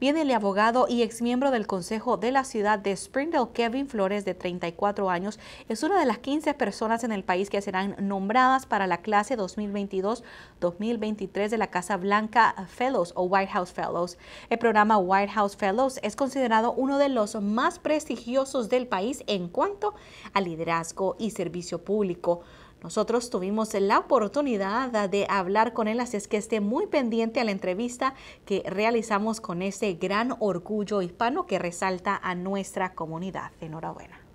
viene el abogado y exmiembro del Consejo de la Ciudad de Springdale, Kevin Flores, de 34 años. Es una de las 15 personas en el país que serán nombradas para la clase 2022-2023 de la Casa Blanca Fellows o White House Fellows. El programa White House Fellows es considerado uno de los más prestigiosos del país en cuanto a liderazgo y servicio público. Nosotros tuvimos la oportunidad de hablar con él, así es que esté muy pendiente a la entrevista que realizamos con ese gran orgullo hispano que resalta a nuestra comunidad. Enhorabuena.